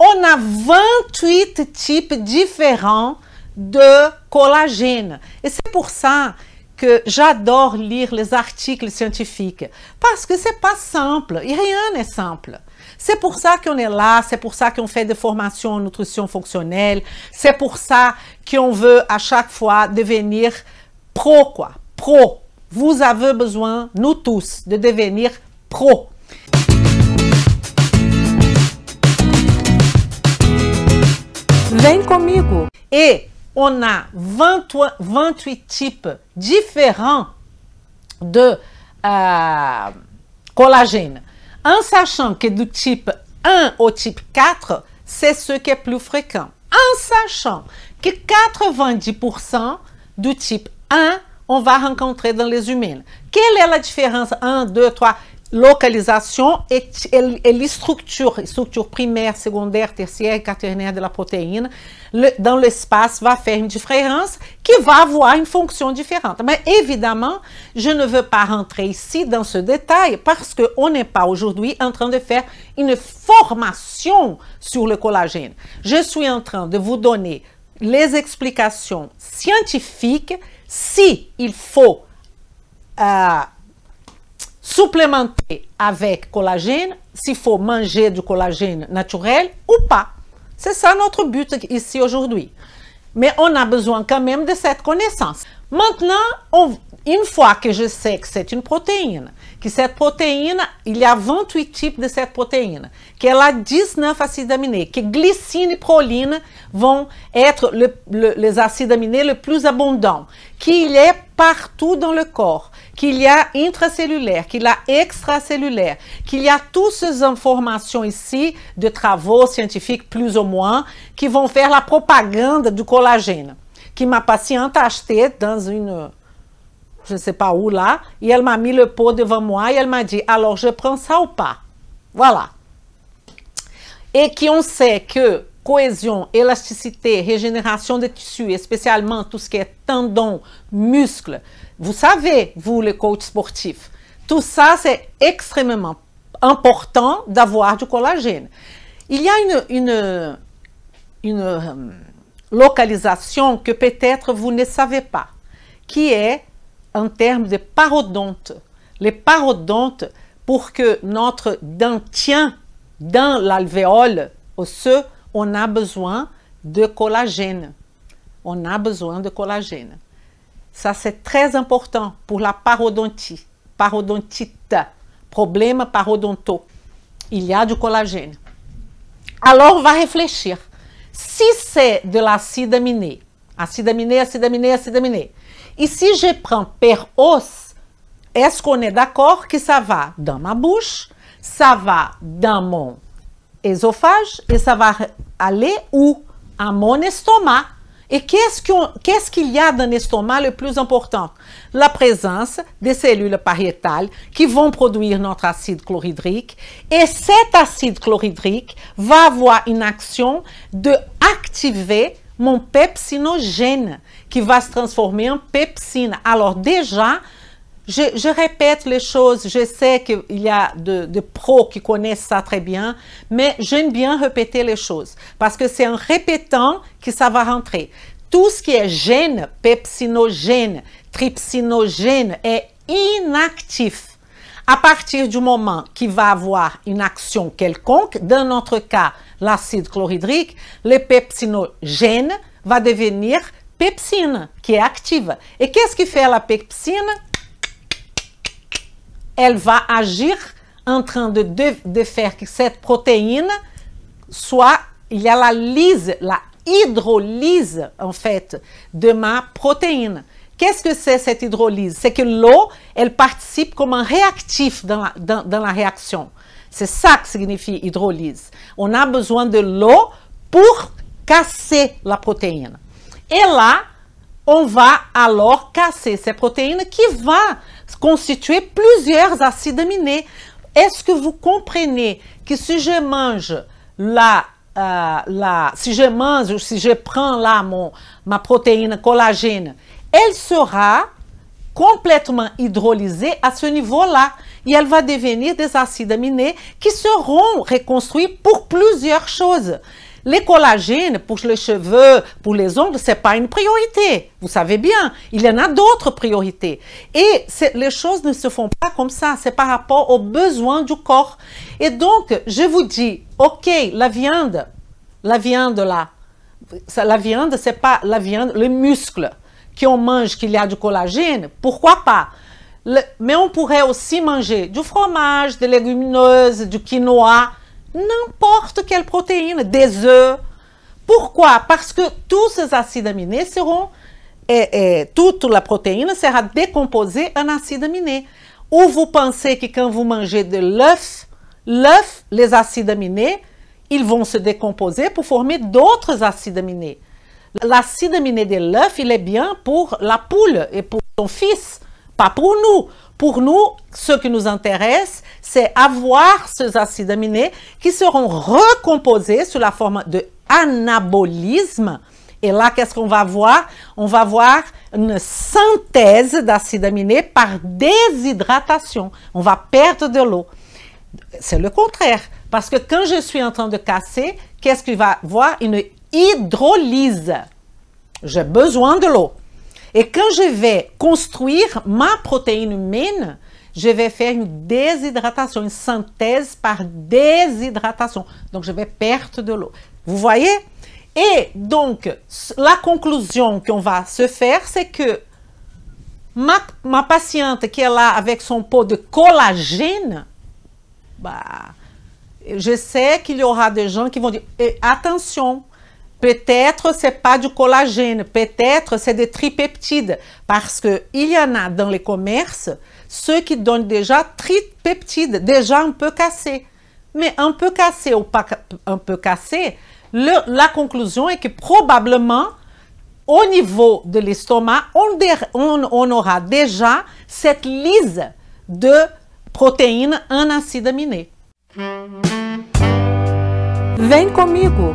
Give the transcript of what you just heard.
on a 28 types différents de collagène. Et c'est pour ça que j'adore lire les articles scientifiques, parce que c'est pas simple, et rien n'est simple. C'est pour ça qu'on est là, c'est pour ça qu'on fait des formations en nutrition fonctionnelle, c'est pour ça qu'on veut à chaque fois devenir pro, quoi, pro. Vous avez besoin, nous tous, de devenir pro. comigo! Et on a 28 types différents de euh, collagène. En sachant que du type 1 au type 4, c'est ce qui est plus fréquent. En sachant que 90% du type 1, on va rencontrer dans les humaines. Quelle est la différence 1, 2, 3 localisation et les structures structures primaire, secondaire, tertiaire quaternaire de la protéine dans l'espace va faire une différence qui va avoir une fonction différente. Mais évidemment, je ne veux pas rentrer ici dans ce détail parce qu'on n'est pas aujourd'hui en train de faire une formation sur le collagène. Je suis en train de vous donner les explications scientifiques si il faut euh, supplémenter avec collagène, s'il faut manger du collagène naturel ou pas. C'est ça notre but ici aujourd'hui. Mais on a besoin quand même de cette connaissance. Maintenant, une fois que je sais que c'est une protéine, que cette protéine, il y a 28 types de cette protéine, qu'elle a 19 acides aminés, que glycine et proline vont être les acides aminés les plus abondants, qu'il est partout dans le corps, qu'il y a intracellulaire, qu'il y a extracellulaire, qu'il y a toutes ces informations ici de travaux scientifiques plus ou moins qui vont faire la propagande du collagène que ma patiente a acheté dans une je ne sais pas où là, et elle m'a mis le pot devant moi et elle m'a dit alors je prends ça ou pas. Voilà. Et qui on sait que cohésion, élasticité, régénération des tissus, spécialement tout ce qui est tendons, muscles. Vous savez, vous, les coachs sportifs, tout ça, c'est extrêmement important d'avoir du collagène. Il y a une, une, euh, localisation que peut-être vous ne savez pas, qui est en termes de parodontes. Les parodontes, pour que notre tient dans l'alvéole osseux on a besoin de collagène. On a besoin de collagène. Ça, c'est très important pour la parodontie, parodontite, problème parodonto. Il y a du collagène. Alors, on va réfléchir. Si c'est de l'acide aminé, acide aminé, acide aminé, acide aminé, et si je prends per os, est-ce qu'on est d'accord que ça va dans ma bouche, ça va dans mon esophage et ça va aller où À mon estomac. Et qu'est-ce qu'il y a dans l'estomac le plus important La présence des cellules pariétales qui vont produire notre acide chlorhydrique. Et cet acide chlorhydrique va avoir une action de activer mon pepsinogène qui va se transformer en pepsine. Alors déjà, je, répète les choses, je sais qu'il y a de, pros qui connaissent ça très bien, mais j'aime bien répéter les choses parce que c'est en répétant que ça va rentrer. Tout ce qui est gène, pepsinogène, trypsinogène est inactif. À partir du moment qu'il va avoir une action quelconque, dans notre cas, l'acide chlorhydrique, le pepsinogène va devenir pepsine, qui est active. Et qu'est-ce qui fait la pepsine elle va agir en train de, de, faire que cette protéine soit, il y a la lyse, la hydrolyse en fait de ma protéine. Qu'est-ce que c'est cette hydrolyse C'est que l'eau, elle participe comme un réactif dans la, dans la réaction. C'est ça que signifie hydrolyse. On a besoin de l'eau pour casser la protéine. Et là, on va alors casser ces protéines qui va constituer plusieurs acides aminés. Est-ce que vous comprenez que si je mange la, euh, si je mange, si je prends là ma protéine collagène, elle sera complètement hydrolysée à ce niveau-là et elle va devenir des acides aminés qui seront reconstruits pour plusieurs choses. Les collagènes pour les cheveux, pour les ongles, c'est pas une priorité. Vous savez bien, il y en a d'autres priorités. Et les choses ne se font pas comme ça. C'est par rapport aux besoins du corps. Et donc, je vous dis, ok, la viande, la viande là, la viande, c'est pas la viande, le muscle on mange, qu'il y a du collagène, pourquoi pas? mais on pourrait aussi manger du fromage, des légumineuses, du quinoa, n'importe quelle protéine, des œufs. Pourquoi Parce que tous ces acides aminés seront, et, toute la protéine sera décomposée en acides aminés. Ou vous pensez que quand vous mangez de l'œuf, l'œuf, les acides aminés, ils vont se décomposer pour former d'autres acides aminés. L'acide aminé de l'œuf, il est bien pour la poule et pour son fils pas pour nous. Pour nous, ce qui nous intéresse, c'est avoir ces acides aminés qui seront recomposés sous la forme de anabolisme. Et là, qu'est-ce qu'on va voir? On va voir une synthèse d'acides aminés par déshydratation. On va perdre de l'eau. C'est le contraire. Parce que quand je suis en train de casser, qu'est-ce qu'il va voir? Une hydrolyse. J'ai besoin de l'eau. Et quand je vais construire ma protéine humaine, je vais faire une déshydratation, une synthèse par déshydratation. Donc, je vais perdre de l'eau. Vous voyez Et donc, la conclusion qu'on va se faire, c'est que ma, patiente qui est là avec son pot de collagène, bah, je sais qu'il y aura des gens qui vont dire, eh, attention, Peut-être c'est pas du collagène, peut-être c'est des tripeptides, parce que il y en a dans les commerces ceux qui donnent déjà tripeptides, déjà un peu cassés. Mais un peu cassés ou pas un peu cassés, la conclusion est que probablement au niveau de l'estomac, on, aura déjà cette lise de protéines en acide aminé. avec comigo!